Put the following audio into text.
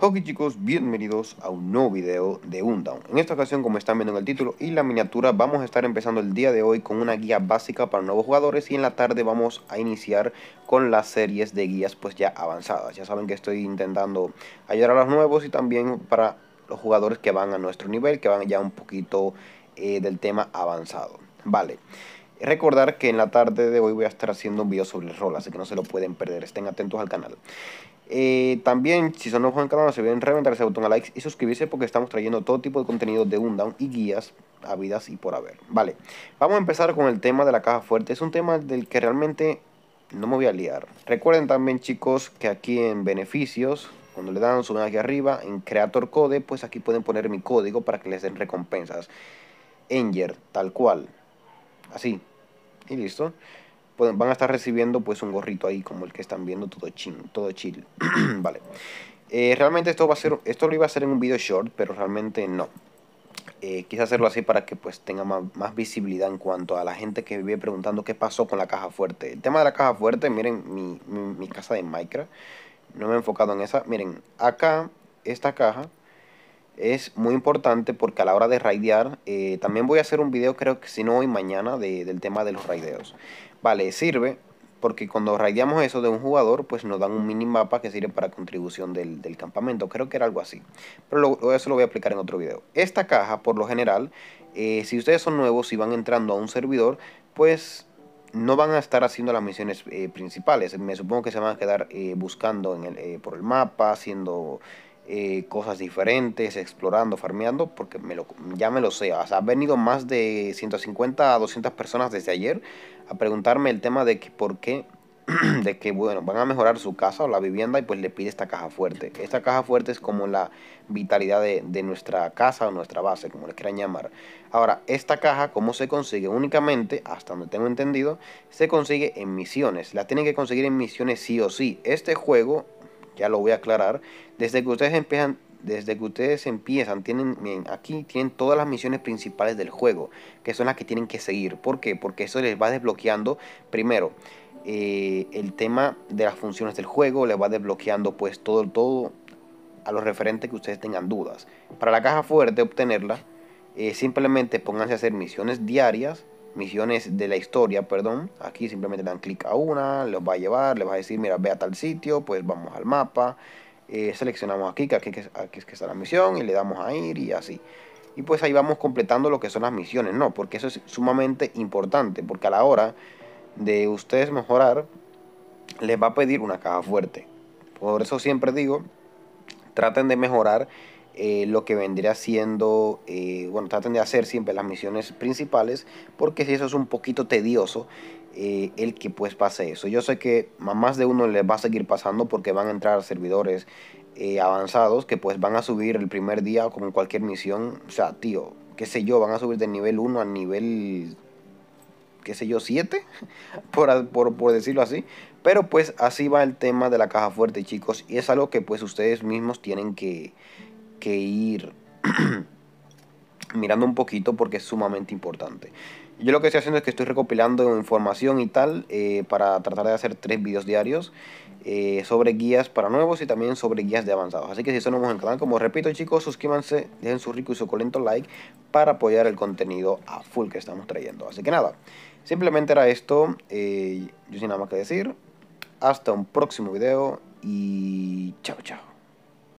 Ok chicos, bienvenidos a un nuevo video de Undown. En esta ocasión, como están viendo en el título y la miniatura, vamos a estar empezando el día de hoy con una guía básica para nuevos jugadores y en la tarde vamos a iniciar con las series de guías pues ya avanzadas. Ya saben que estoy intentando ayudar a los nuevos y también para los jugadores que van a nuestro nivel, que van ya un poquito eh, del tema avanzado. Vale. Recordar que en la tarde de hoy voy a estar haciendo un video sobre el rol, así que no se lo pueden perder, estén atentos al canal. Eh, también, si son nuevos en el canal, no se olviden reventar ese botón a likes y suscribirse porque estamos trayendo todo tipo de contenido de Undown y guías a vidas y por haber. Vale, vamos a empezar con el tema de la caja fuerte. Es un tema del que realmente no me voy a liar. Recuerden también, chicos, que aquí en beneficios, cuando le dan, suben aquí arriba, en Creator Code, pues aquí pueden poner mi código para que les den recompensas. Enger, tal cual. Así. Y listo. Pues, van a estar recibiendo pues un gorrito ahí como el que están viendo todo chin, todo chill. vale. Eh, realmente esto va a ser, esto lo iba a hacer en un video short, pero realmente no. Eh, quise hacerlo así para que pues tenga más, visibilidad en cuanto a la gente que vive preguntando qué pasó con la caja fuerte. El tema de la caja fuerte, miren mi, mi, mi casa de Minecraft, no me he enfocado en esa. Miren, acá, esta caja, es muy importante porque a la hora de raidear, eh, también voy a hacer un video, creo que si no hoy, mañana, del tema de los raideos. Vale, sirve porque cuando raideamos eso de un jugador, pues nos dan un mini mapa que sirve para contribución del, campamento. Creo que era algo así. Pero eso lo voy a aplicar en otro video. Esta caja, por lo general, eh, si ustedes son nuevos y van entrando a un servidor, pues no van a estar haciendo las misiones eh, principales. Me supongo que se van a quedar buscando por el mapa, haciendo eh, cosas diferentes, explorando, farmeando, porque me lo, ya me lo sé. Ha venido más de 150 a 200 personas desde ayer a preguntarme el tema de que por qué de que bueno, van a mejorar su casa o la vivienda y pues le pide esta caja fuerte. Esta caja fuerte es como la vitalidad de, nuestra casa o nuestra base, como le quieran llamar. Ahora, esta caja, ¿cómo se consigue? Únicamente, hasta donde tengo entendido, se consigue en misiones. La tienen que conseguir en misiones sí o sí. Este juego ya lo voy a aclarar, desde que ustedes empiezan, desde que ustedes empiezan, tienen aquí tienen todas las misiones principales del juego, que son las que tienen que seguir. ¿Por qué? Porque eso les va desbloqueando primero eh, el tema de las funciones del juego, les va desbloqueando pues todo todo a los referentes que ustedes tengan dudas. Para la caja fuerte obtenerla, eh, simplemente pónganse a hacer misiones diarias misiones de la historia, perdón. Aquí simplemente dan clic a una, los va a llevar, les va a decir, mira, ve a tal sitio, pues vamos al mapa. Eh, seleccionamos aquí, que aquí, aquí es que está la misión, y le damos a ir y así. Y pues ahí vamos completando lo que son las misiones, ¿no? Porque eso es sumamente importante, porque a la hora de ustedes mejorar, les va a pedir una caja fuerte. Por eso siempre digo, traten de mejorar eh, lo que vendría siendo, eh, bueno, traten de hacer siempre las misiones principales, porque si eso es un poquito tedioso, eh, el que pues pase eso. Yo sé que más de uno les va a seguir pasando porque van a entrar servidores avanzados que pues van a subir el primer día con cualquier misión, o sea, tío, qué sé yo, van a subir de nivel 1 a nivel qué sé yo, 7, por, por, decirlo así. Pero pues así va el tema de la caja fuerte, chicos. Y es algo que pues ustedes mismos tienen que, que ir mirando un poquito porque es sumamente importante. Yo lo que estoy haciendo es que estoy recopilando información y tal eh, para tratar de hacer tres vídeos diarios eh, sobre guías para nuevos y también sobre guías de avanzados. Así que si son nuevos en el canal, como repito chicos, suscríbanse, dejen su rico y suculento like para apoyar el contenido a full que estamos trayendo. Así que nada, simplemente era esto, eh, yo sin nada más que decir. Hasta un próximo video y chao chao.